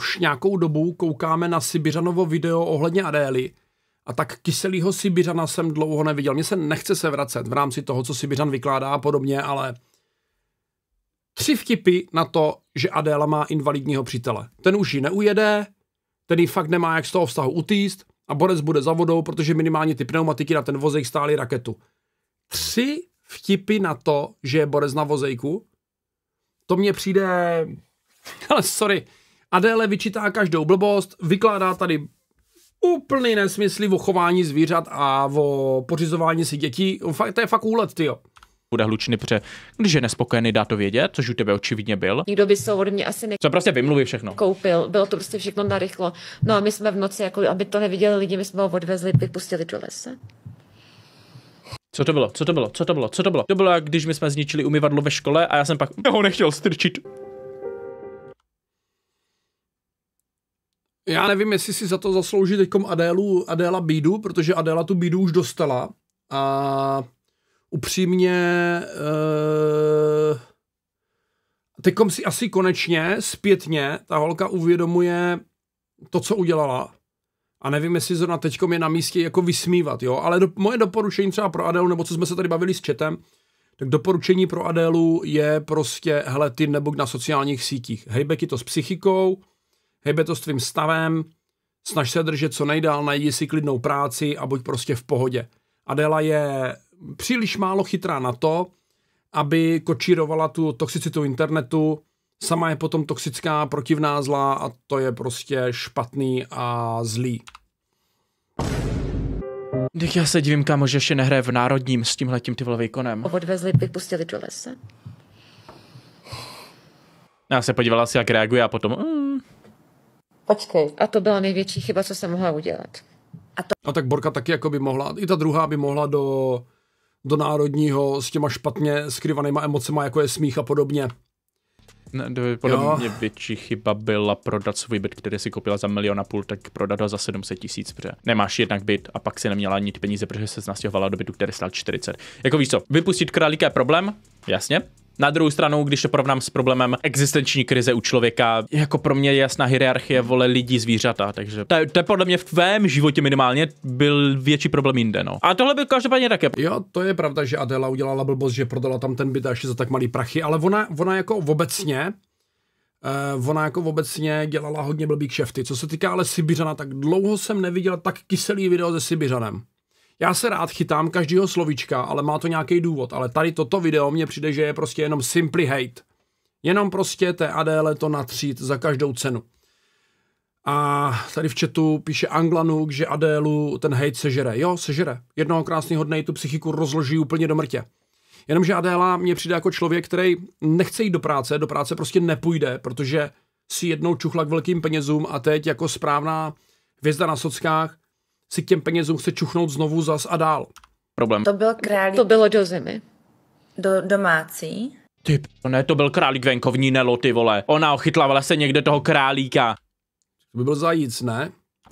už nějakou dobu koukáme na Sibiřanovo video ohledně Adély a tak kyselýho Sibiřana jsem dlouho neviděl. Mně se nechce se vracet v rámci toho, co Sibiřan vykládá a podobně, ale tři vtipy na to, že Adéla má invalidního přítele. Ten už ji neujede, ten ji fakt nemá jak z toho vztahu utíst a Borec bude za vodou, protože minimálně ty pneumatiky na ten vozejk stály raketu. Tři vtipy na to, že je Borec na vozejku, to mně přijde... Ale sorry, Adéle vyčítá každou blbost, vykládá tady úplný nesmysl o chování zvířat a o pořizování si dětí. To je fakt úlet, jo. bude hlučný, pře. když je nespokojený, dá to vědět, což u tebe očividně byl. Nikdo by se ode mě asi ne... Co prostě vymluví všechno. Koupil, bylo to prostě všechno narychlo. No a my jsme v noci, jako aby to neviděli lidi, my jsme ho odvezli, vypustili do lesa. Co to bylo? Co to bylo? Co to bylo? Co to bylo? To bylo, jak když my jsme zničili umyvadlo ve škole a já jsem pak ho nechtěl strčit Já nevím, jestli si za to zaslouží teďkom Adélu, Adéla Bídu, protože Adéla tu Bídu už dostala a upřímně e, teďkom si asi konečně zpětně ta holka uvědomuje to, co udělala. A nevím, jestli zrovna teďkom je na místě jako vysmívat, jo, ale do, moje doporučení třeba pro Adélu, nebo co jsme se tady bavili s četem, tak doporučení pro Adélu je prostě, hele, ty nebo na sociálních sítích. Hejbeky to s psychikou, hejbe to s tvým stavem, snaž se držet co nejdál, najdi si klidnou práci a buď prostě v pohodě. Adela je příliš málo chytrá na to, aby kočírovala tu toxicitu internetu, sama je potom toxická, protivná, zlá a to je prostě špatný a zlý. Tak já se divím, kámo, že ještě nehraje v národním s tímhletím ty výkonem. Odvezli, vypustili do lese. Já se podívala si, jak reaguje a potom... Mm. Počkej. A to byla největší chyba, co jsem mohla udělat. A, to... a no tak Borka taky jako by mohla, i ta druhá by mohla do, do národního s těma špatně skrývanýma emocema, jako je smích a podobně. Ne, podle jo. mě větší chyba byla prodat svůj byt, který si koupila za milion a půl, tak prodat ho za 700 tisíc, protože nemáš jednak byt a pak si neměla ani ty peníze, protože se nastěhovala do bytu, který stál 40. Jako víš co, vypustit králíka je problém, jasně, na druhou stranu, když to porovnám s problémem existenční krize u člověka, jako pro mě je jasná hierarchie vole lidí, zvířata, takže to, to je podle mě v tvém životě minimálně byl větší problém jinde, no. A tohle byl každopádně také. Jo, to je pravda, že Adela udělala blbost, že prodala tam ten byt až za tak malý prachy, ale ona, ona jako obecně Uh, ona jako obecně dělala hodně blbý kšefty. Co se týká ale Sibiřana, tak dlouho jsem neviděl tak kyselý video se Sibiřanem já se rád chytám každého slovíčka, ale má to nějaký důvod, ale tady toto video mně přijde, že je prostě jenom simply hate. Jenom prostě té Adéle to natřít za každou cenu. A tady v chatu píše Anglanuk, že Adélu ten hate sežere. Jo, sežere. Jednoho krásného dne tu psychiku rozloží úplně do mrtě. Jenomže Adéla mě přijde jako člověk, který nechce jít do práce, do práce prostě nepůjde, protože si jednou čuchla k velkým penězům a teď jako správná hvězda na sockách si těm penězům chce čuchnout znovu zas a dál. Problém. To byl králík. To bylo do zimy. Do domácí. Ty no ne, to byl králík venkovní, Nelo, ty vole. Ona ochytla v lese někde toho králíka. To by byl zajíc, ne?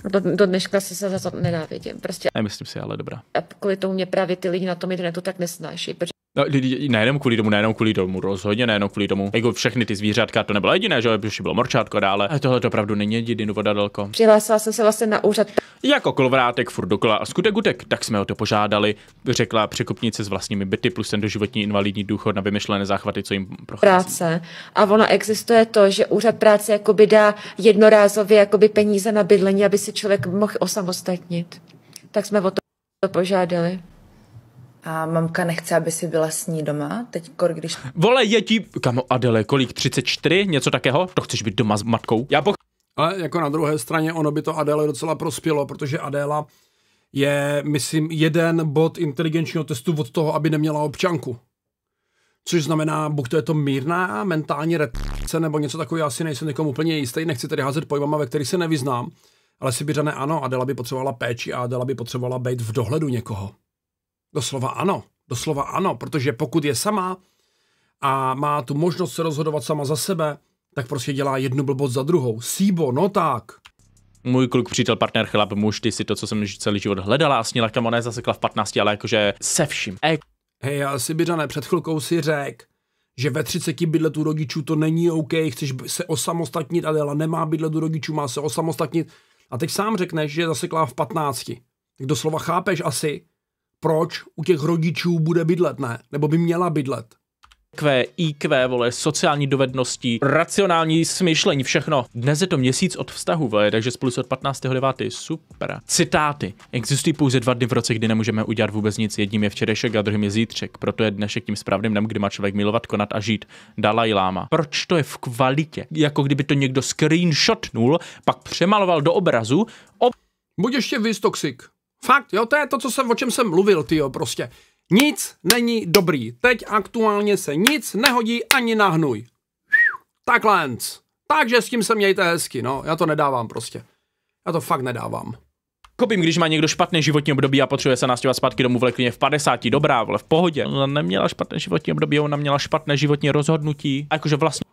Do, do dneška se, se za to nenávidím. Prostě. Nemyslím si, ale dobrá. A kvůli tomu mě právě ty lidi na tom internetu tak nesnáší, protože No, lidi, nejenom kvůli tomu, nejenom kvůli tomu, rozhodně nejenom kvůli tomu. Jako všechny ty zvířátka, to nebylo jediné, že ještě bylo morčátko dále. Ale tohle to opravdu není jediný dalko. Přihlásila jsem se vlastně na úřad. Jako kolvrátek furt dokola a skutek utek, tak jsme o to požádali, řekla překupnice s vlastními byty plus ten doživotní invalidní důchod na vymyšlené záchvaty, co jim prochází. Práce. A ono existuje to, že úřad práce jakoby dá jednorázově jakoby peníze na bydlení, aby si člověk mohl osamostatnit. Tak jsme o to požádali. A mamka nechce, aby si byla s ní doma. Teď, když... Vole, je ti... Kamo, Adele, kolik? 34? Něco takého? To chceš být doma s matkou? Já poch... Ale jako na druhé straně ono by to Adele docela prospělo, protože Adela je, myslím, jeden bod inteligenčního testu od toho, aby neměla občanku. Což znamená, buď to je to mírná mentální repce nebo něco takového, já si nejsem někomu úplně jistý, nechci tady házet pojmama, ve kterých se nevyznám, ale si Sibiřané ano, Adela by potřebovala péči a Adela by potřebovala být v dohledu někoho. Doslova ano, doslova ano, protože pokud je sama a má tu možnost se rozhodovat sama za sebe, tak prostě dělá jednu blbost za druhou. Síbo, no tak. Můj kluk, přítel, partner, chlap, muž, ty si to, co jsem celý život hledala a snila, kam ona zasekla v 15, ale jakože se vším. E- Hej, ale byřané, před chvilkou si řek, že ve 30 bydlet u rodičů to není OK, chceš se osamostatnit, ale nemá bydlet u rodičů, má se osamostatnit. A teď sám řekneš, že je v 15. Tak doslova chápeš asi, proč u těch rodičů bude bydlet, ne? Nebo by měla bydlet. IQ, IQ, vole, sociální dovednosti, racionální smyšlení, všechno. Dnes je to měsíc od vztahu, vole, takže spolu od 15.9. Super. Citáty. Existují pouze dva dny v roce, kdy nemůžeme udělat vůbec nic. Jedním je včerejšek a druhým je zítřek. Proto je dnešek tím správným dnem, kdy má člověk milovat, konat a žít. Dalaj Lama. Proč to je v kvalitě? Jako kdyby to někdo screenshotnul, pak přemaloval do obrazu. Ob... Buď ještě vystoxik. Fakt, jo, to je to, co jsem, o čem jsem mluvil, ty jo, prostě. Nic není dobrý. Teď aktuálně se nic nehodí ani na hnůj. Takhle. Takže s tím se mějte hezky, no. Já to nedávám prostě. Já to fakt nedávám. Kopím, když má někdo špatné životní období a potřebuje se nastěhovat zpátky domů v klidně v 50, dobrá, vole, v pohodě. Ona neměla špatné životní období, ona měla špatné životní rozhodnutí. A jakože vlastně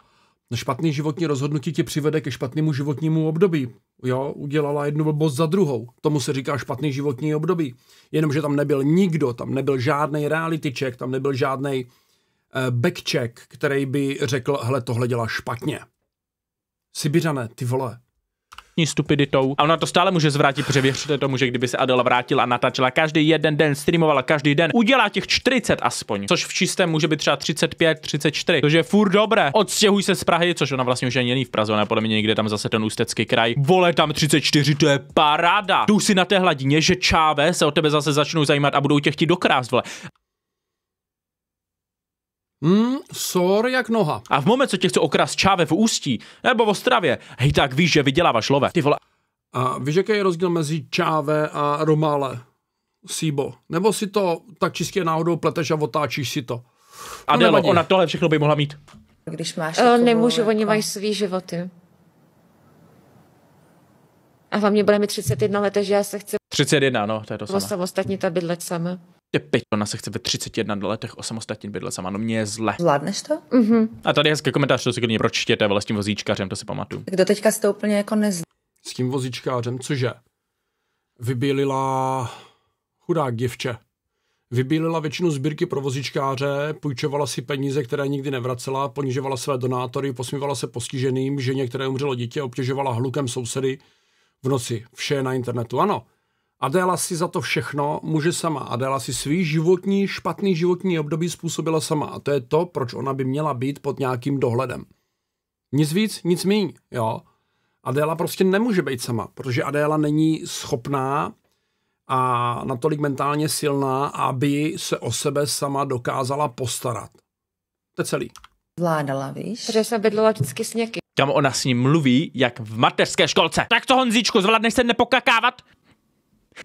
špatný životní rozhodnutí tě přivede ke špatnému životnímu období. Jo, udělala jednu blbost za druhou. Tomu se říká špatný životní období. Jenomže tam nebyl nikdo, tam nebyl žádný reality check, tam nebyl žádný eh, backcheck, který by řekl, hele, tohle dělá špatně. Sibiřané, ty vole, vlastní stupiditou. A ona to stále může zvrátit, protože věřte tomu, že kdyby se Adela vrátila a natáčela každý jeden den, streamovala každý den, udělá těch 40 aspoň, což v čistém může být třeba 35, 34, což je furt dobré. Odstěhuj se z Prahy, což ona vlastně už není v Praze, ona podle mě někde tam zase ten ústecký kraj. Vole, tam 34, to je paráda. Tu si na té hladině, že čáve se o tebe zase začnou zajímat a budou tě chtít dokrást, vole. Mm, sor jak noha. A v moment, co tě chce okras čáve v Ústí nebo v Ostravě, hej tak víš, že vyděláváš love. Ty vole. A víš, jaký je rozdíl mezi čáve a romále? Síbo. Nebo si to tak čistě náhodou pleteš a otáčíš si to. A no, ona tohle všechno by mohla mít. Když máš... Eh, o, nemůžu, oni jako- mají svý životy. A hlavně bude mi 31 let, že já se chci... 31, no, to je to samé. ...samostatnit a bydlet sama je pič, ona se chce ve 31 letech osamostatnit bydlet sama, no mě je zle. Zvládneš to? Mm-hmm. A tady je hezký komentář, to si klidně pročtěte, ale s tím vozíčkařem, to si pamatuju. Kdo teďka jste úplně jako nez... S tím vozíčkářem, cože? Vybílila chudák děvče. Vybílila většinu sbírky pro vozičkáře, půjčovala si peníze, které nikdy nevracela, ponižovala své donátory, posmívala se postiženým, že některé umřelo dítě, obtěžovala hlukem sousedy v noci. Vše na internetu. Ano, Adéla si za to všechno může sama. Adéla si svý životní, špatný životní období způsobila sama. A to je to, proč ona by měla být pod nějakým dohledem. Nic víc, nic míň, jo. Adéla prostě nemůže být sama, protože Adéla není schopná a natolik mentálně silná, aby se o sebe sama dokázala postarat. To je celý. Vládala, víš? Protože jsem bydlela vždycky s někým. Tam ona s ním mluví, jak v mateřské školce. Tak to Honzíčku, zvládneš se nepokakávat?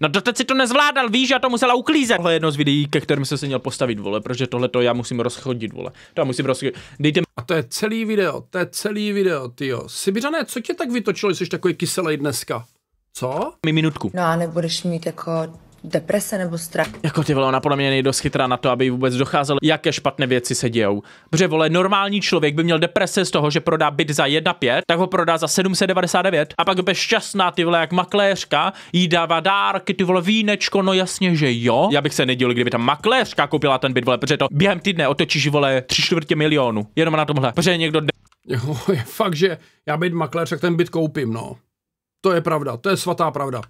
No doteď si to nezvládal, víš, já to musela uklízet. Tohle je jedno z videí, ke kterým jsem se měl postavit, vole, protože tohle to já musím rozchodit, vole. To já musím rozchodit. Dejte A to je celý video, to je celý video, tyjo. Sibiřané, co tě tak vytočilo, jsi takový kyselý dneska? Co? Mi minutku. No a nebudeš mít jako deprese nebo strach. Jako ty vole, ona podle mě nejdost chytrá na to, aby vůbec docházelo, jaké špatné věci se dějou. Bře vole, normální člověk by měl deprese z toho, že prodá byt za 1,5, tak ho prodá za 799 a pak by šťastná ty vole, jak makléřka, jí dává dárky, ty vole, vínečko, no jasně, že jo. Já bych se nedělil, kdyby ta makléřka koupila ten byt, vole, protože to během týdne otočíš vole 3 čtvrtě milionu, jenom na tomhle, protože někdo de- Jo, je fakt, že já byt makléř, tak ten byt koupím, no. To je pravda, to je svatá pravda.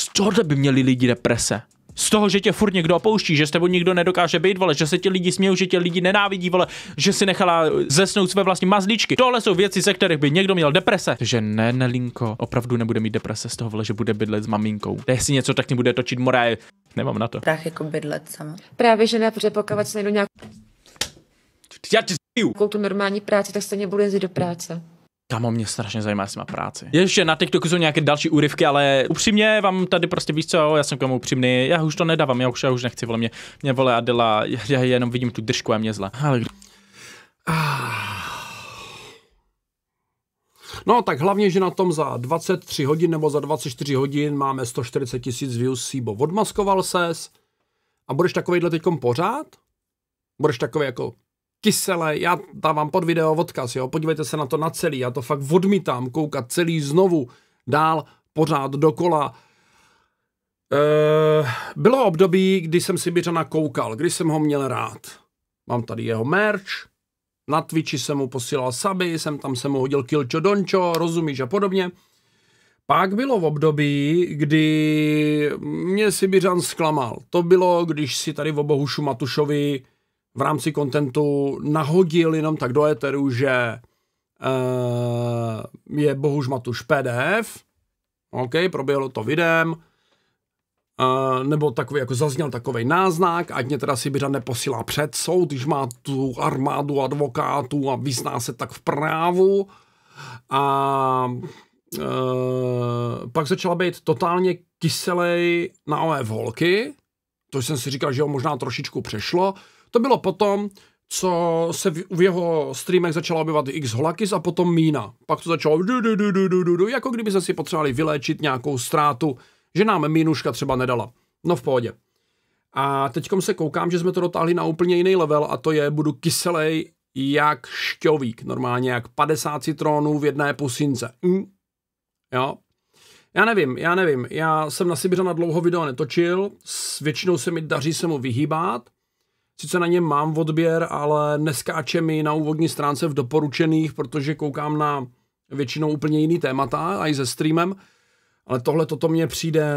Z čeho by měli lidi deprese? Z toho, že tě furt někdo opouští, že s tebou nikdo nedokáže být, vole, že se ti lidi smějí, že tě lidi nenávidí, vole, že si nechala eh, zesnout své vlastní mazlíčky. Tohle jsou věci, ze kterých by někdo měl deprese. že ne, Nelinko, opravdu nebude mít deprese z toho, vole, že bude bydlet s maminkou. Teď si něco, tak bude točit moraje. Nemám na to. Prach jako bydlet sama. Právě, že ne, protože pokud se nějakou... Já ti tu normální práci, tak stejně bude jezdit do práce. Kamo, mě strašně zajímá, jestli má práci. Ještě na TikToku jsou nějaké další úryvky, ale upřímně vám tady prostě víš co, já jsem k tomu upřímný, já už to nedávám, já už, já už nechci, vole mě, mě vole Adela, já jenom vidím tu držku a mě zle. Ale kdo... Ah. No tak hlavně, že na tom za 23 hodin nebo za 24 hodin máme 140 tisíc views, Sibo, odmaskoval ses a budeš takovýhle teďkom pořád? Budeš takový jako kysele, já dávám pod video odkaz, jo, podívejte se na to na celý, já to fakt odmítám, koukat celý znovu, dál, pořád dokola. E, bylo období, kdy jsem si Byřana koukal, když jsem ho měl rád. Mám tady jeho merch, na Twitchi jsem mu posílal saby, jsem tam se mu hodil kilčo dončo, rozumíš a podobně. Pak bylo v období, kdy mě Sibiřan zklamal. To bylo, když si tady v obohušu Matušovi v rámci kontentu nahodil jenom tak do éteru, že uh, je Bohuž Matuš PDF, OK, proběhlo to videem, Uh, nebo takový, jako zazněl takový náznak, ať mě teda Sibiřan neposílá před soud, když má tu armádu advokátů a vyzná se tak v právu. A uh, pak začala být totálně kyselej na OF holky, to jsem si říkal, že ho možná trošičku přešlo, to bylo potom, co se v, v jeho streamech začala objevovat X Holakis a potom Mína. Pak to začalo du, du, du, du, du, du, du, jako kdyby se si potřebovali vyléčit nějakou ztrátu, že nám Mínuška třeba nedala. No v pohodě. A teďkom se koukám, že jsme to dotáhli na úplně jiný level a to je, budu kyselej jak šťovík, normálně jak 50 citronů v jedné pusince. Mm. Jo. Já nevím, já nevím, já jsem na Sibiře na dlouho video netočil, s většinou se mi daří se mu vyhýbat, Sice na něm mám odběr, ale neskáče mi na úvodní stránce v doporučených, protože koukám na většinou úplně jiný témata, a i se streamem, ale tohle toto mně přijde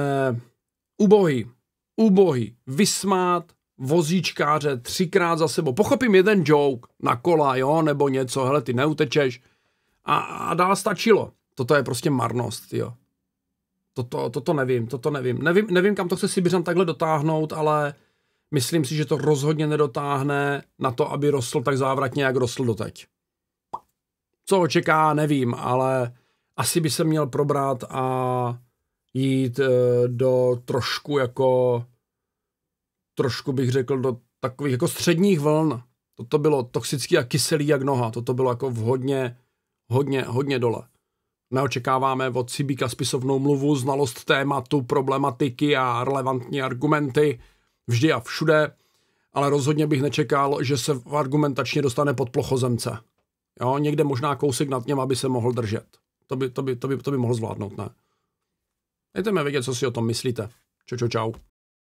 ubohý, ubohý, vysmát, vozíčkáře třikrát za sebou. Pochopím jeden joke na kola, jo, nebo něco, hele, ty neutečeš. A, a dál stačilo. Toto je prostě marnost, jo. Toto, toto nevím, toto nevím. Nevím, nevím kam to chce Sibiřan takhle dotáhnout, ale Myslím si, že to rozhodně nedotáhne na to, aby rostl tak závratně, jak rostl doteď. Co ho čeká, nevím, ale asi by se měl probrat a jít eh, do trošku jako, trošku bych řekl, do takových jako středních vln. Toto bylo toxický a kyselý jak noha. Toto bylo jako v hodně, hodně, hodně dole. Neočekáváme od Cibíka spisovnou mluvu, znalost tématu, problematiky a relevantní argumenty – vždy a všude, ale rozhodně bych nečekal, že se argumentačně dostane pod plochozemce. Jo, někde možná kousek nad něm, aby se mohl držet. To by, to by, to by, to by mohl zvládnout, ne? Dejte mi vědět, co si o tom myslíte. Čau, čau, čau.